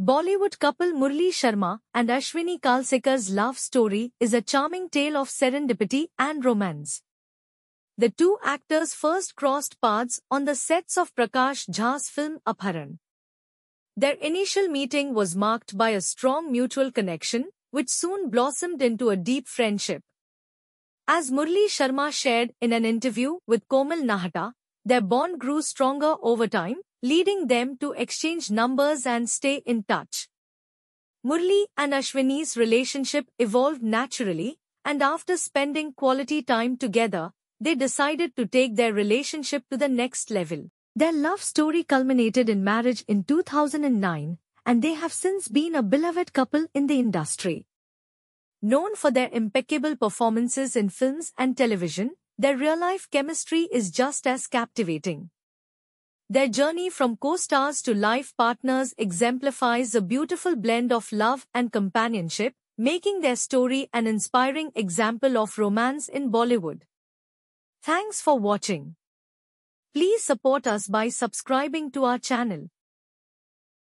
Bollywood couple Murli Sharma and Ashwini Kalsekar's love story is a charming tale of serendipity and romance. The two actors first crossed paths on the sets of Prakash Jha's film Apharan. Their initial meeting was marked by a strong mutual connection, which soon blossomed into a deep friendship. As Murli Sharma shared in an interview with Komal Nahata, their bond grew stronger over time, leading them to exchange numbers and stay in touch. Murli and Ashwini's relationship evolved naturally, and after spending quality time together, they decided to take their relationship to the next level. Their love story culminated in marriage in 2009, and they have since been a beloved couple in the industry. Known for their impeccable performances in films and television, their real-life chemistry is just as captivating. Their journey from co-stars to life partners exemplifies a beautiful blend of love and companionship, making their story an inspiring example of romance in Bollywood. Thanks for watching. Please support us by subscribing to our channel.